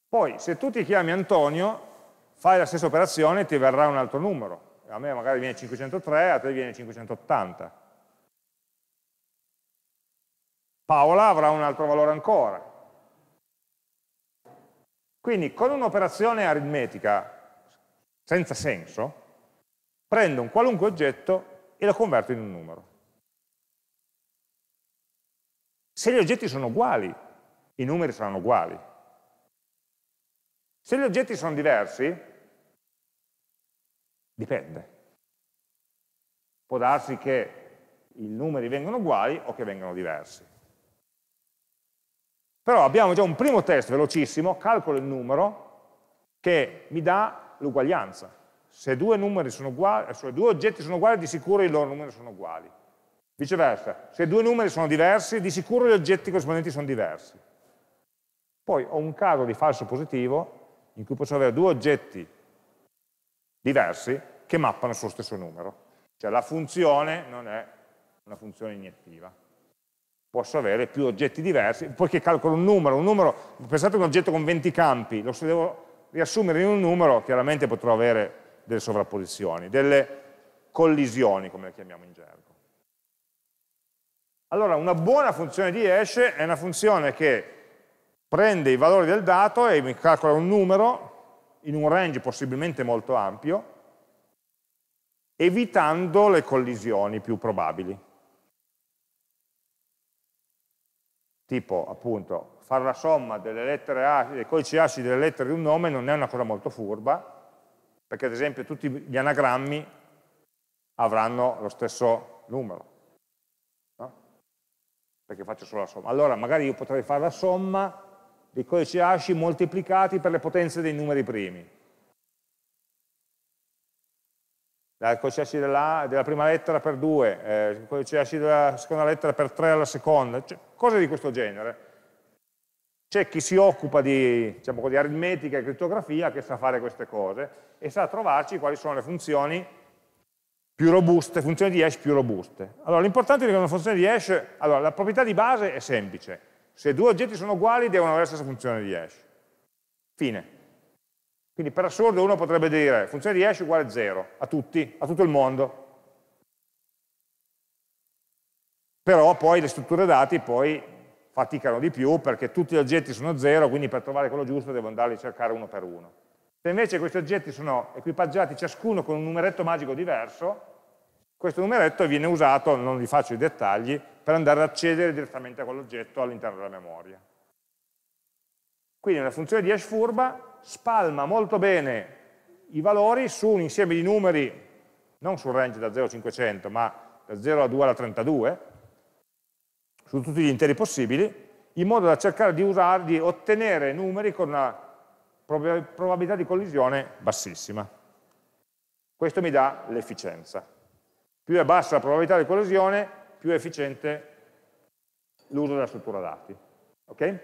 Speaker 1: Poi, se tu ti chiami Antonio, fai la stessa operazione e ti verrà un altro numero. A me magari viene 503, a te viene 580. Paola avrà un altro valore ancora. Quindi con un'operazione aritmetica senza senso, prendo un qualunque oggetto e lo converto in un numero. Se gli oggetti sono uguali, i numeri saranno uguali. Se gli oggetti sono diversi, dipende. Può darsi che i numeri vengano uguali o che vengano diversi. Però abbiamo già un primo test velocissimo, calcolo il numero, che mi dà l'uguaglianza. Se due, uguali, eh, se due oggetti sono uguali, di sicuro i loro numeri sono uguali. Viceversa, se due numeri sono diversi, di sicuro gli oggetti corrispondenti sono diversi. Poi ho un caso di falso positivo in cui posso avere due oggetti diversi che mappano sullo stesso numero. Cioè la funzione non è una funzione iniettiva posso avere più oggetti diversi, poiché calcolo un numero, un numero, pensate a un oggetto con 20 campi, lo se devo riassumere in un numero, chiaramente potrò avere delle sovrapposizioni, delle collisioni, come le chiamiamo in gergo. Allora, una buona funzione di hash è una funzione che prende i valori del dato e mi calcola un numero in un range possibilmente molto ampio, evitando le collisioni più probabili. tipo appunto fare la somma A, dei codici ASCII delle lettere di un nome non è una cosa molto furba, perché ad esempio tutti gli anagrammi avranno lo stesso numero, no? perché faccio solo la somma. Allora magari io potrei fare la somma dei codici ASCII moltiplicati per le potenze dei numeri primi, dal codice della, della prima lettera per 2, eh, codice della seconda lettera per 3 alla seconda, cioè, cose di questo genere. C'è chi si occupa di, diciamo, di aritmetica e crittografia che sa fare queste cose e sa trovarci quali sono le funzioni più robuste, funzioni di hash più robuste. Allora, l'importante è che una funzione di hash, allora, la proprietà di base è semplice. Se due oggetti sono uguali, devono avere la stessa funzione di hash. Fine. Quindi per assurdo uno potrebbe dire funzione di hash uguale 0 a tutti, a tutto il mondo. Però poi le strutture dati poi faticano di più perché tutti gli oggetti sono 0, quindi per trovare quello giusto devo andare a cercare uno per uno. Se invece questi oggetti sono equipaggiati ciascuno con un numeretto magico diverso, questo numeretto viene usato, non vi faccio i dettagli, per andare ad accedere direttamente a quell'oggetto all'interno della memoria. Quindi una funzione di hash furba spalma molto bene i valori su un insieme di numeri, non sul range da 0 a 500, ma da 0 a 2 alla 32, su tutti gli interi possibili, in modo da cercare di, usare, di ottenere numeri con una probabilità di collisione bassissima. Questo mi dà l'efficienza. Più è bassa la probabilità di collisione, più è efficiente l'uso della struttura dati. Okay?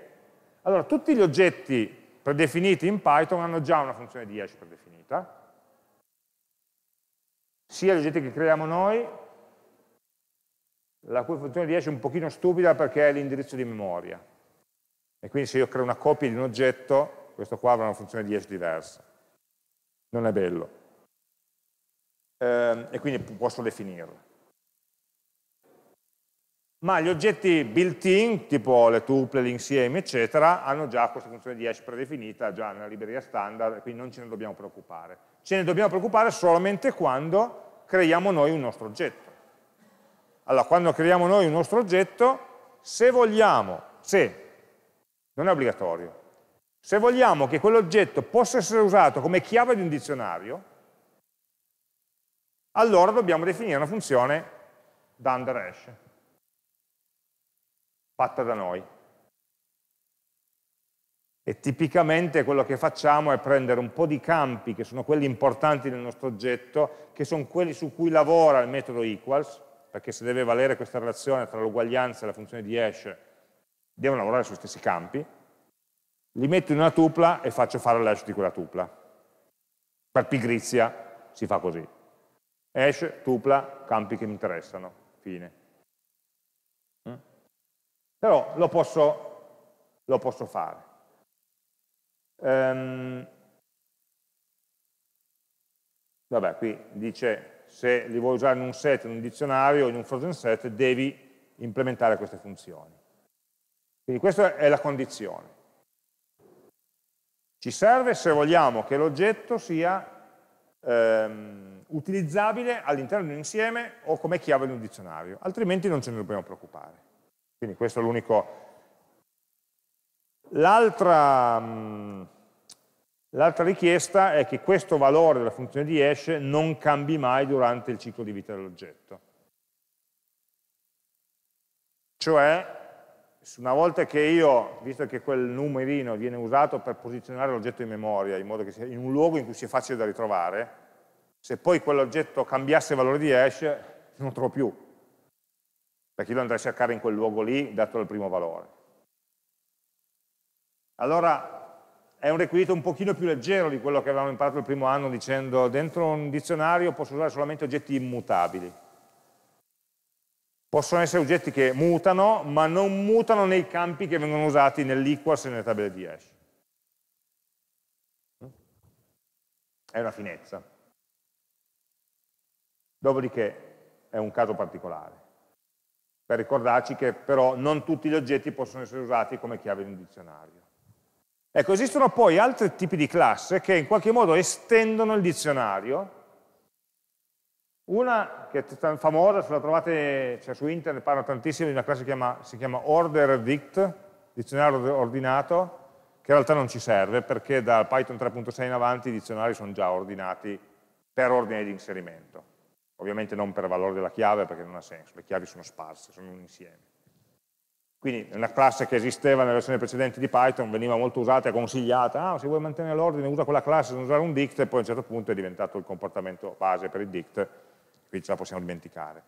Speaker 1: Allora, tutti gli oggetti predefiniti in Python hanno già una funzione di hash predefinita, sia gli oggetti che creiamo noi, la cui funzione di hash è un pochino stupida perché è l'indirizzo di memoria. E quindi se io creo una copia di un oggetto, questo qua avrà una funzione di hash diversa. Non è bello. Ehm, e quindi posso definirla ma gli oggetti built-in, tipo le tuple, l'insieme, eccetera, hanno già questa funzione di hash predefinita, già nella libreria standard, quindi non ce ne dobbiamo preoccupare. Ce ne dobbiamo preoccupare solamente quando creiamo noi un nostro oggetto. Allora, quando creiamo noi un nostro oggetto, se vogliamo, se, non è obbligatorio, se vogliamo che quell'oggetto possa essere usato come chiave di un dizionario, allora dobbiamo definire una funzione dunder hash fatta da noi. E tipicamente quello che facciamo è prendere un po' di campi, che sono quelli importanti del nostro oggetto, che sono quelli su cui lavora il metodo equals, perché se deve valere questa relazione tra l'uguaglianza e la funzione di hash, devono lavorare sui stessi campi, li metto in una tupla e faccio fare l'hash di quella tupla. Per pigrizia si fa così. Hash, tupla, campi che mi interessano, fine però lo posso, lo posso fare. Um, vabbè, qui dice se li vuoi usare in un set, in un dizionario, in un frozen set, devi implementare queste funzioni. Quindi questa è la condizione. Ci serve se vogliamo che l'oggetto sia ehm, utilizzabile all'interno di un insieme o come chiave di un dizionario, altrimenti non ce ne dobbiamo preoccupare. Quindi questo è l'unico... Mm, l'altra richiesta è che questo valore della funzione di hash non cambi mai durante il ciclo di vita dell'oggetto. Cioè, una volta che io, visto che quel numerino viene usato per posizionare l'oggetto in memoria, in modo che sia in un luogo in cui sia facile da ritrovare, se poi quell'oggetto cambiasse valore di hash, non lo trovo più, perché io andrei a cercare in quel luogo lì, dato il primo valore. Allora è un requisito un pochino più leggero di quello che avevamo imparato il primo anno dicendo dentro un dizionario posso usare solamente oggetti immutabili. Possono essere oggetti che mutano, ma non mutano nei campi che vengono usati nell'equals e nelle tabelle di hash. È una finezza. Dopodiché è un caso particolare per ricordarci che però non tutti gli oggetti possono essere usati come chiave di un dizionario. Ecco, esistono poi altri tipi di classe che in qualche modo estendono il dizionario. Una che è famosa, se la trovate cioè su internet, parla tantissimo di una classe che chiama, si chiama Order Dict, dizionario ordinato, che in realtà non ci serve perché da Python 3.6 in avanti i dizionari sono già ordinati per ordine di inserimento ovviamente non per valore della chiave perché non ha senso, le chiavi sono sparse, sono un insieme. Quindi è una classe che esisteva nella versione precedente di Python, veniva molto usata e consigliata, ah, se vuoi mantenere l'ordine usa quella classe, non usare un dict, e poi a un certo punto è diventato il comportamento base per il dict, quindi ce la possiamo dimenticare.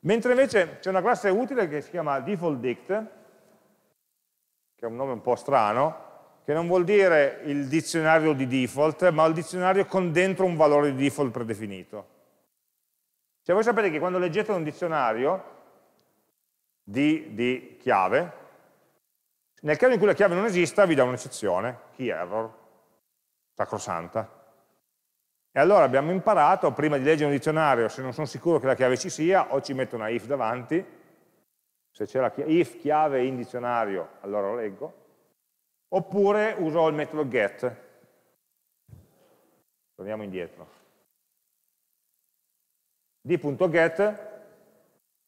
Speaker 1: Mentre invece c'è una classe utile che si chiama default dict, che è un nome un po' strano, che non vuol dire il dizionario di default, ma il dizionario con dentro un valore di default predefinito. Cioè voi sapete che quando leggete un dizionario di, di chiave, nel caso in cui la chiave non esista vi dà un'eccezione, key error, sacrosanta. E allora abbiamo imparato, prima di leggere un dizionario, se non sono sicuro che la chiave ci sia, o ci metto una if davanti, se c'è la chiave, if chiave in dizionario, allora lo leggo, oppure uso il metodo get. Torniamo indietro d.get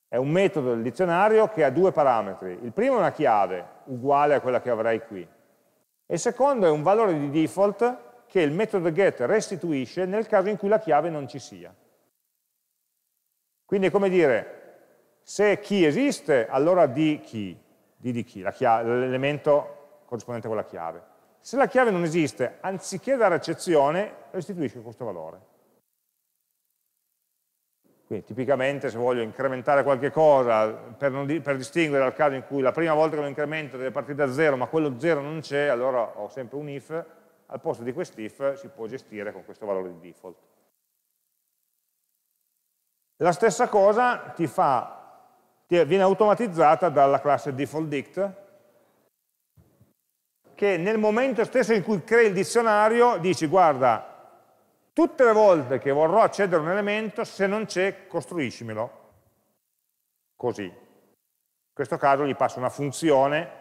Speaker 1: è un metodo del dizionario che ha due parametri. Il primo è una chiave, uguale a quella che avrei qui. E il secondo è un valore di default che il metodo get restituisce nel caso in cui la chiave non ci sia. Quindi è come dire, se key esiste, allora di key, d di key, l'elemento corrispondente a quella chiave. Se la chiave non esiste, anziché dare eccezione, restituisce questo valore. Quindi tipicamente se voglio incrementare qualche cosa per, di, per, distinguere dal caso in cui la prima volta che lo incremento deve partire da zero ma quello zero non c'è, allora ho sempre un if, al posto di quest'if si può gestire con questo valore di default. La stessa cosa ti fa, ti viene automatizzata dalla classe defaultDict che nel momento stesso in cui crei il dizionario dici guarda Tutte le volte che vorrò accedere a un elemento, se non c'è, costruiscimelo. Così. In questo caso gli passo una funzione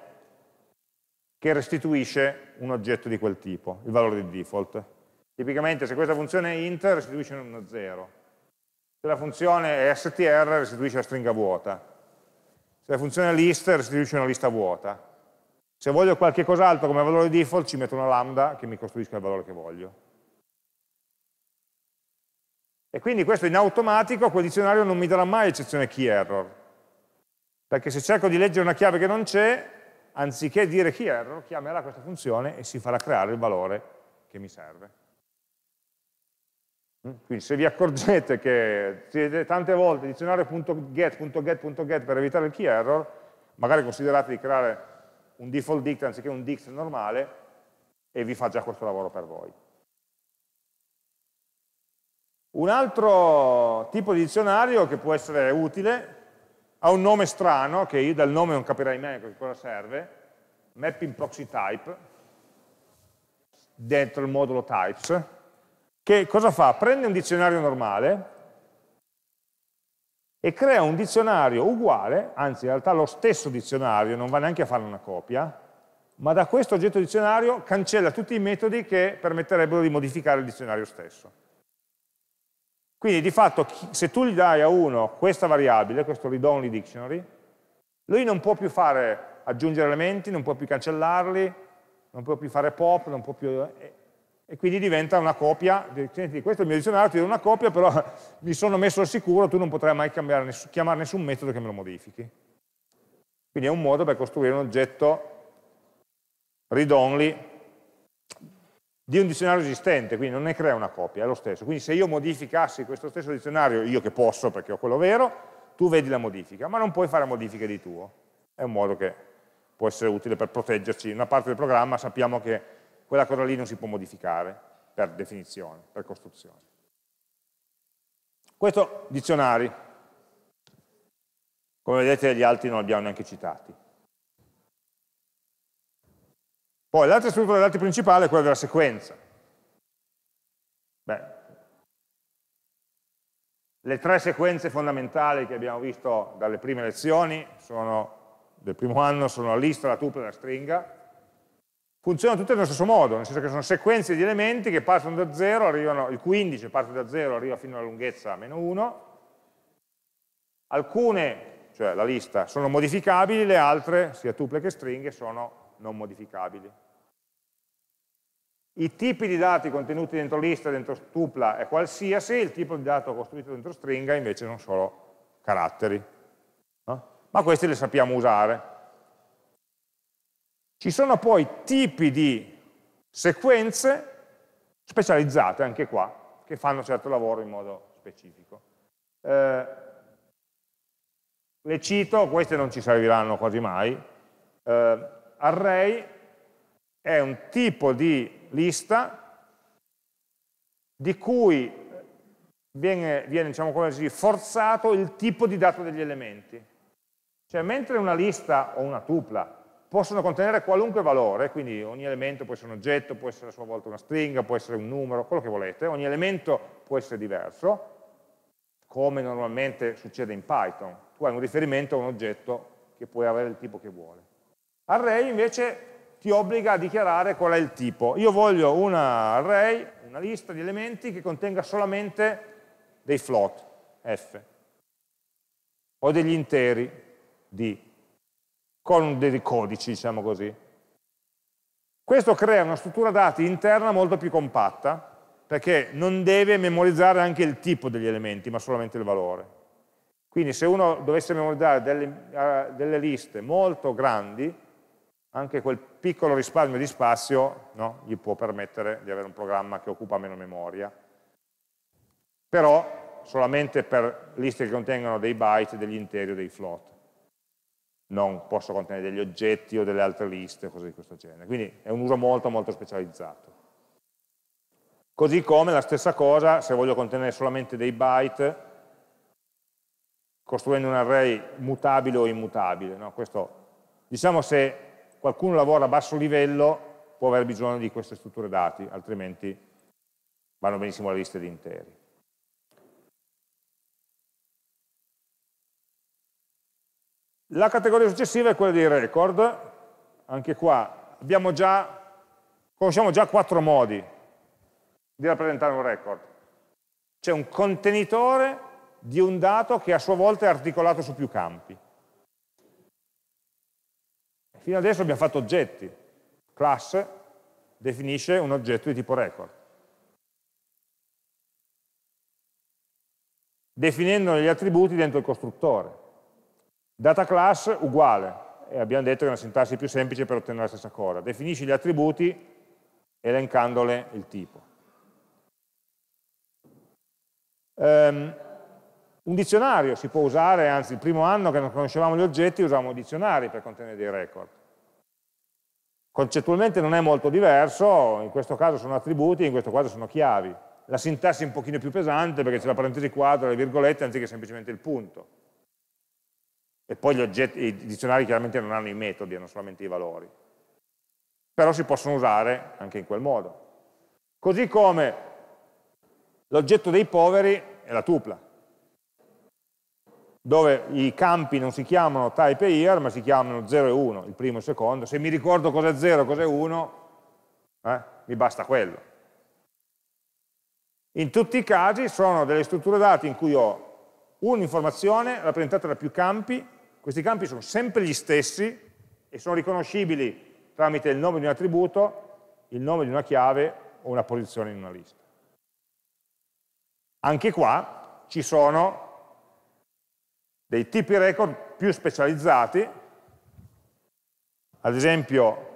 Speaker 1: che restituisce un oggetto di quel tipo, il valore di default. Tipicamente se questa funzione è int restituisce uno 0, se la funzione è str restituisce la stringa vuota, se la funzione è list restituisce una lista vuota. Se voglio qualche cos'altro come valore di default ci metto una lambda che mi costruisca il valore che voglio. E quindi questo in automatico quel dizionario non mi darà mai eccezione key error. Perché se cerco di leggere una chiave che non c'è, anziché dire key error, chiamerà questa funzione e si farà creare il valore che mi serve. Mm? Quindi se vi accorgete che siete tante volte dizionario.get.get.get per evitare il key error, magari considerate di creare un default dict anziché un dict normale e vi fa già questo lavoro per voi. Un altro tipo di dizionario che può essere utile ha un nome strano, che io dal nome non capirei mai che cosa serve, mapping proxy type, dentro il modulo types, che cosa fa? Prende un dizionario normale e crea un dizionario uguale, anzi in realtà lo stesso dizionario, non va neanche a fare una copia, ma da questo oggetto dizionario cancella tutti i metodi che permetterebbero di modificare il dizionario stesso. Quindi di fatto se tu gli dai a uno questa variabile, questo read-only dictionary, lui non può più fare aggiungere elementi, non può più cancellarli, non può più fare pop, non può più... Eh, e quindi diventa una copia, senti, questo è il mio dizionario, ti do una copia, però mi sono messo al sicuro, tu non potrai mai nessun, chiamare nessun metodo che me lo modifichi. Quindi è un modo per costruire un oggetto read-only di un dizionario esistente, quindi non ne crea una copia, è lo stesso. Quindi se io modificassi questo stesso dizionario, io che posso perché ho quello vero, tu vedi la modifica, ma non puoi fare modifiche di tuo. È un modo che può essere utile per proteggerci. In una parte del programma sappiamo che quella cosa lì non si può modificare per definizione, per costruzione. Questo dizionari. Come vedete gli altri non li abbiamo neanche citati. Poi l'altra struttura dei dati principale è quella della sequenza. Beh, le tre sequenze fondamentali che abbiamo visto dalle prime lezioni sono, del primo anno sono la lista, la tupla e la stringa. Funzionano tutte nello stesso modo, nel senso che sono sequenze di elementi che partono da 0, arrivano, il 15 parte da 0 arriva fino alla lunghezza meno 1. Alcune, cioè la lista, sono modificabili, le altre, sia tuple che stringhe, sono non modificabili i tipi di dati contenuti dentro lista, dentro tupla è qualsiasi, il tipo di dato costruito dentro stringa invece sono solo caratteri. No? Ma questi li sappiamo usare. Ci sono poi tipi di sequenze specializzate, anche qua, che fanno certo lavoro in modo specifico. Eh, le cito, queste non ci serviranno quasi mai. Eh, array è un tipo di lista di cui viene, viene diciamo così, forzato il tipo di dato degli elementi. Cioè mentre una lista o una tupla possono contenere qualunque valore, quindi ogni elemento può essere un oggetto, può essere a sua volta una stringa, può essere un numero, quello che volete, ogni elemento può essere diverso, come normalmente succede in Python. Tu hai un riferimento a un oggetto che puoi avere il tipo che vuole. Array invece ti obbliga a dichiarare qual è il tipo. Io voglio un array, una lista di elementi che contenga solamente dei float, f, o degli interi, d, con dei codici, diciamo così. Questo crea una struttura dati interna molto più compatta, perché non deve memorizzare anche il tipo degli elementi, ma solamente il valore. Quindi se uno dovesse memorizzare delle, uh, delle liste molto grandi, anche quel piccolo risparmio di spazio no, gli può permettere di avere un programma che occupa meno memoria, però solamente per liste che contengono dei byte, degli interi o dei float. Non posso contenere degli oggetti o delle altre liste, cose di questo genere. Quindi è un uso molto, molto specializzato. Così come la stessa cosa, se voglio contenere solamente dei byte, costruendo un array mutabile o immutabile. No? Questo, diciamo se qualcuno lavora a basso livello può aver bisogno di queste strutture dati, altrimenti vanno benissimo la lista di interi. La categoria successiva è quella dei record, anche qua già, conosciamo già quattro modi di rappresentare un record. C'è un contenitore di un dato che a sua volta è articolato su più campi. Fino adesso abbiamo fatto oggetti. Class definisce un oggetto di tipo record. Definendo gli attributi dentro il costruttore. Data class uguale. E abbiamo detto che è una sintassi più semplice per ottenere la stessa cosa. Definisci gli attributi elencandole il tipo. Um, un dizionario si può usare, anzi il primo anno che non conoscevamo gli oggetti usavamo dizionari per contenere dei record. Concettualmente non è molto diverso, in questo caso sono attributi, in questo caso sono chiavi. La sintassi è un pochino più pesante perché c'è la parentesi quadra, le virgolette, anziché semplicemente il punto. E poi oggetti, i dizionari chiaramente non hanno i metodi, hanno solamente i valori. Però si possono usare anche in quel modo. Così come l'oggetto dei poveri è la tupla dove i campi non si chiamano type e year, ma si chiamano 0 e 1, il primo e il secondo. Se mi ricordo cos'è 0 e cos'è 1, eh, mi basta quello. In tutti i casi sono delle strutture dati in cui ho un'informazione rappresentata da più campi, questi campi sono sempre gli stessi e sono riconoscibili tramite il nome di un attributo, il nome di una chiave o una posizione in una lista. Anche qua ci sono dei tipi record più specializzati, ad esempio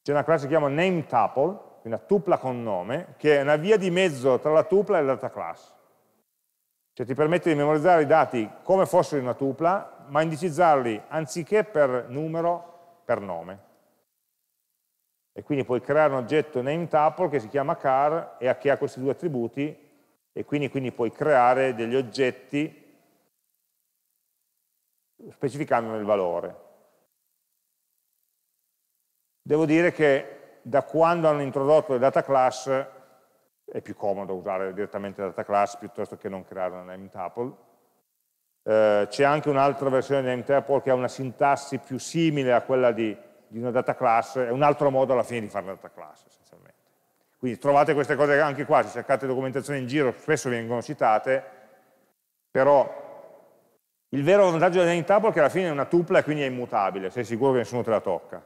Speaker 1: c'è una classe che si chiama name tuple, una tupla con nome, che è una via di mezzo tra la tupla e la data class. Cioè ti permette di memorizzare i dati come fossero in una tupla, ma indicizzarli anziché per numero, per nome. E quindi puoi creare un oggetto name tuple che si chiama car e che ha questi due attributi e quindi, quindi puoi creare degli oggetti specificandone il valore. Devo dire che da quando hanno introdotto le data class è più comodo usare direttamente la data class piuttosto che non creare una name tuple. Eh, C'è anche un'altra versione di name tuple che ha una sintassi più simile a quella di, di, una data class, è un altro modo alla fine di fare la data class essenzialmente. Quindi trovate queste cose anche qua, se cercate documentazione in giro spesso vengono citate, però il vero vantaggio della in table è che alla fine è una tupla e quindi è immutabile, sei sicuro che nessuno te la tocca.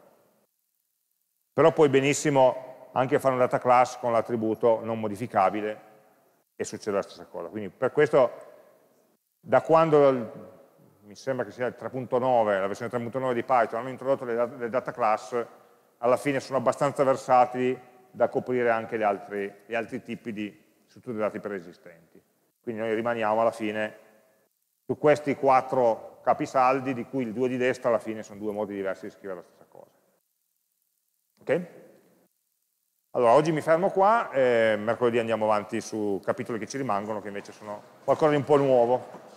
Speaker 1: Però puoi benissimo anche fare una data class con l'attributo non modificabile e succede la stessa cosa. Quindi per questo, da quando mi sembra che sia il 3.9, la versione 3.9 di Python, hanno introdotto le, data class, alla fine sono abbastanza versatili da coprire anche gli altri, gli altri tipi di strutture dati preesistenti. Quindi noi rimaniamo alla fine su questi quattro capisaldi di cui il 2 di destra alla fine sono due modi diversi di scrivere la stessa cosa. Ok? Allora, oggi mi fermo qua, eh, mercoledì andiamo avanti su capitoli che ci rimangono, che invece sono qualcosa di un po' nuovo.